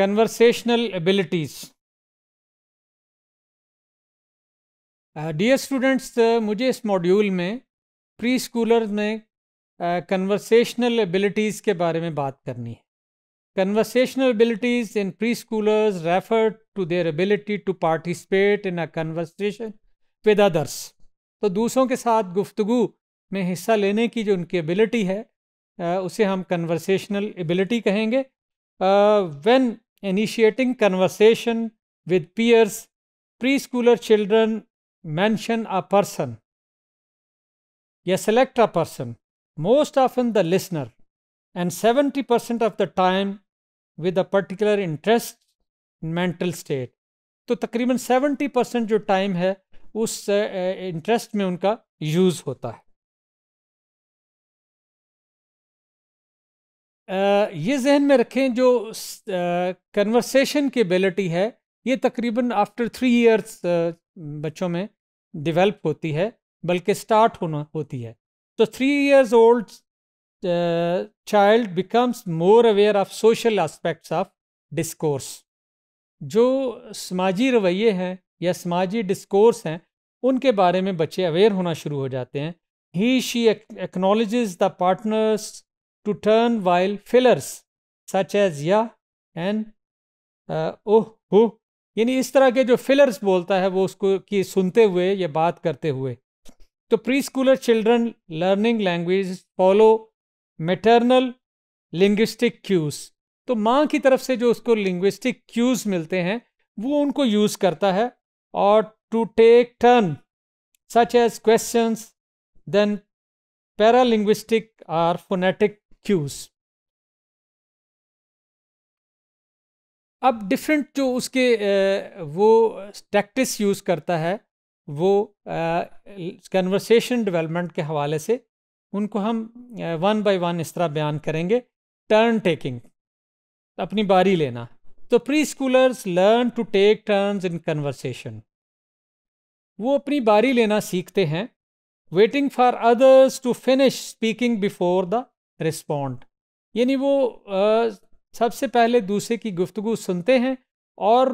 conversational abilities. Dear uh, students uh, मुझे इस module में प्री स्कूलर में कन्वर्सेशनल uh, एबिलिटीज़ के बारे में बात करनी है conversational abilities in preschoolers refer to their ability to participate in a conversation with others तो दूसरों के साथ गुफ्तगु में हिस्सा लेने की जो उनकी एबिलिटी है uh, उसे हम कन्वर्सेशनल एबिलिटी कहेंगे when uh, initiating conversation with peers, preschooler children mention a person. Yes, select a person, most often the listener, and 70% of the time with a particular interest mental state. तो तकरीबन 70 percent, जो time है उस interest में उनका use होता है ये जहन में रखें जो कन्वर्सेशन की एबिलिटी है ये तकरीबन आफ्टर थ्री इयर्स बच्चों में डेवलप होती है बल्कि स्टार्ट होना होती है तो three years old child becomes more aware of social aspects of discourse जो समाजी रवैये हैं या समाजी डिस्कोर्स हैं उनके बारे में बच्चे अवेयर होना शुरू हो जाते हैं ही she acknowledge the partners to turn while fillers such as ya and oh uh, हो oh, यानी इस तरह के जो फिलर्स बोलता है वो उसको की सुनते हुए या बात करते हुए तो preschooler children learning language follow maternal linguistic cues तो माँ की तरफ से जो उसको लिंग्विस्टिक क्यूज मिलते हैं वो उनको यूज करता है और to take turn such as question then paralinguistic or phonetic cues अब डिफरेंट जो उसके वो टैक्टिस यूज़ करता है वो कन्वर्सेशन डेवलपमेंट के हवाले से उनको हम वन बाय वन इस तरह बयान करेंगे टर्न टेकिंग अपनी बारी लेना तो preschoolers learn to take turns in conversation वो अपनी बारी लेना सीखते हैं waiting for others to finish speaking before the respond यानी वो सबसे पहले दूसरे की गुफ्तु सुनते हैं और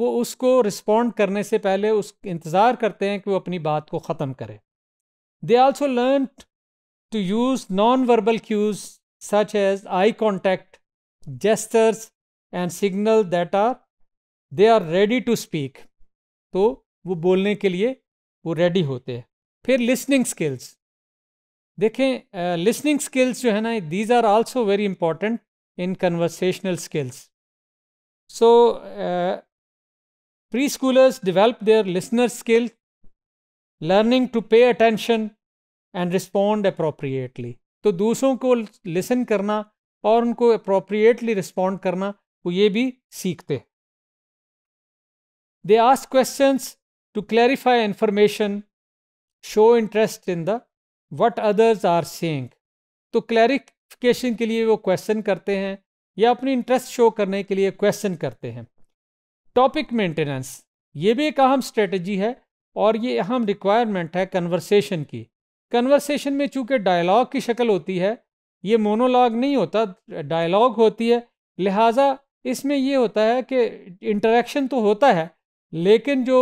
वो उसको रिस्पॉन्ड करने से पहले उस इंतज़ार करते हैं कि वो अपनी बात को ख़त्म करे they also learn to use non verbal cues such as eye contact gestures and signal that are they are ready to speak तो वो बोलने के लिए वो रेडी होते हैं फिर लिसनिंग स्किल्स देखें लिसनिंग स्किल्स जो है ना these are also very important in conversational skills so preschoolers develop their listener skill learning to pay attention and respond appropriately तो दूसरों को लिसन करना और उनको अप्रोप्रिएटली रिस्पॉन्ड करना वो ये भी सीखते they ask questions to clarify information show interest in the what others are saying तो क्लैरिफिकेशन के लिए वो क्वेश्चन करते हैं या अपनी इंटरेस्ट शो करने के लिए क्वेश्चन करते हैं टॉपिक मेंटेनेंस ये भी एक अहम स्ट्रेटजी है और ये अहम रिक्वायरमेंट है कन्वर्सेशन की कन्वर्सेशन में चूंकि डायलॉग की शक्ल होती है ये मोनोलॉग नहीं होता डायलॉग होती है लिहाजा इसमें ये होता है कि इंटरेक्शन तो होता है लेकिन जो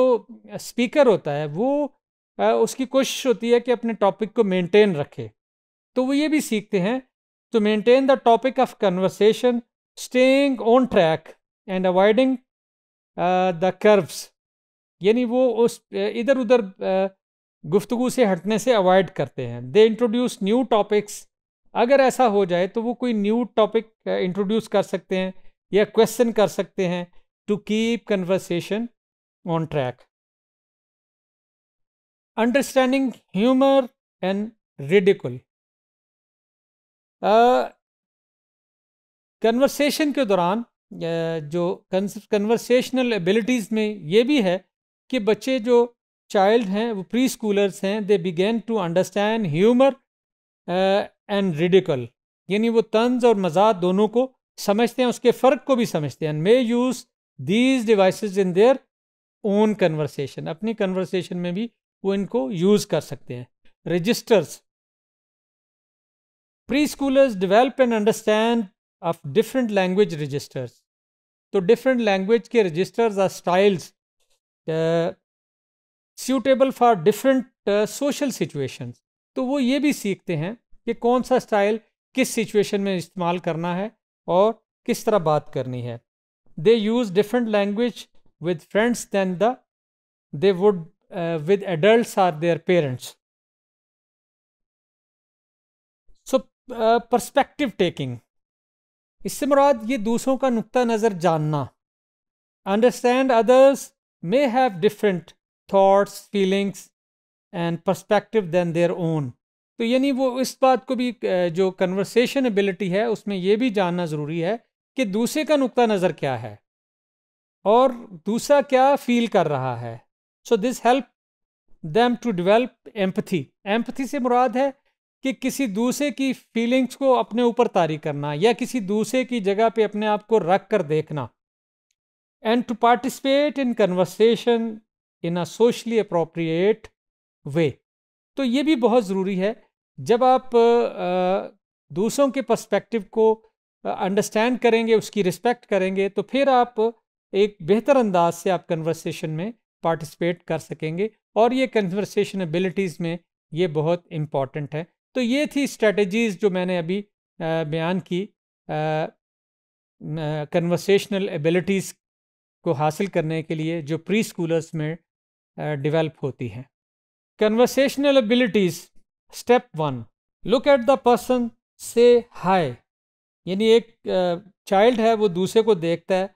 स्पीकर होता है वो उसकी कोशिश होती है कि अपने टॉपिक को मेंटेन रखे तो वो ये भी सीखते हैं to maintain the topic of conversation staying on track and avoiding the curves यानी वो उस इधर उधर गुफ्तु से हटने से अवॉइड करते हैं दे इंट्रोड्यूस न्यू टॉपिक्स अगर ऐसा हो जाए तो वो कोई न्यू टॉपिक इंट्रोड्यूस कर सकते हैं या क्वेश्चन कर सकते हैं to keep conversation on track understanding humor and ridicule conversation uh, के दौरान जो कन्वर्सेशनल एबिलिटीज़ में ये भी है कि बच्चे जो चाइल्ड हैं वो प्री स्कूलर्स हैं they begin to understand humour and ridicule यानी वो तंज और मजाक दोनों को समझते हैं उसके फ़र्क को भी समझते हैं may use these device in their own conversation अपनी कन्वर्सेशन में भी वो इनको यूज कर सकते हैं registers preschoolers develop and understand of different language registers तो डिफरेंट लैंग्वेज के registers are styles suitable for different social situations तो वो ये भी सीखते हैं कि कौन सा स्टाइल किस सिचुएशन में इस्तेमाल करना है और किस तरह बात करनी है they use different language with friends than the they would uh, with adults or their parents. So uh, perspective taking. इससे मुराद ये दूसरों का नुक्ता नज़र जानना understand others may have different thoughts feelings and perspective than their own तो यानी वो इस बात को भी uh, जो कन्वर्सेशन एबिलिटी है उसमें ये भी जानना ज़रूरी है कि दूसरे का नुक्ता नज़र क्या है और दूसरा क्या फील कर रहा है so this help them to develop empathy empathy से मुराद है कि किसी दूसरे की फीलिंग्स को अपने ऊपर तारी करना या किसी दूसरे की जगह पे अपने आप को रख कर देखना and to participate in conversation in a socially appropriate way तो ये भी बहुत ज़रूरी है जब आप दूसरों के पर्सपेक्टिव को अंडरस्टैंड करेंगे उसकी रिस्पेक्ट करेंगे तो फिर आप एक बेहतर अंदाज से आप कन्वर्सेशन में पार्टिसिपेट कर सकेंगे और ये कन्वर्सेशन एबिलिटीज़ में ये बहुत इम्पॉर्टेंट है तो ये थी स्ट्रेटजीज़ जो मैंने अभी बयान की कन्वर्सेशनल एबिलिटीज़ को हासिल करने के लिए जो प्री स्कूलर्स में डिवेल्प होती हैं conversational abilities step one look at the person say hi यानी एक चाइल्ड है वो दूसरे को देखता है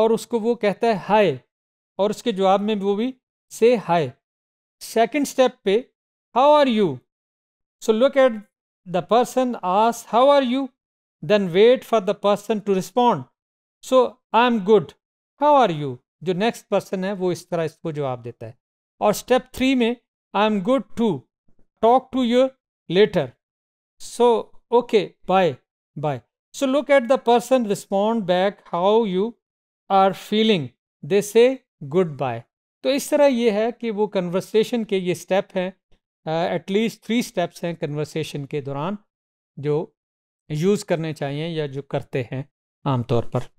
और उसको वो कहता है हाई और उसके जवाब में वो भी से हाय सेकेंड स्टेप पे how are you so look at the person ask how are you then wait for the person to respond so I am good how are you जो next person है वो इस तरह इसको जवाब देता है और स्टेप थ्री में I am good to talk to your later so okay bye bye so look at the person respond back how you are feeling they say good bye तो इस तरह ये है कि वो कन्वर्सेशन के ये स्टेप हैं एटलीस्ट थ्री स्टेप्स हैं कन्वर्सेशन के दौरान जो यूज़ करने चाहिए या जो करते हैं आमतौर पर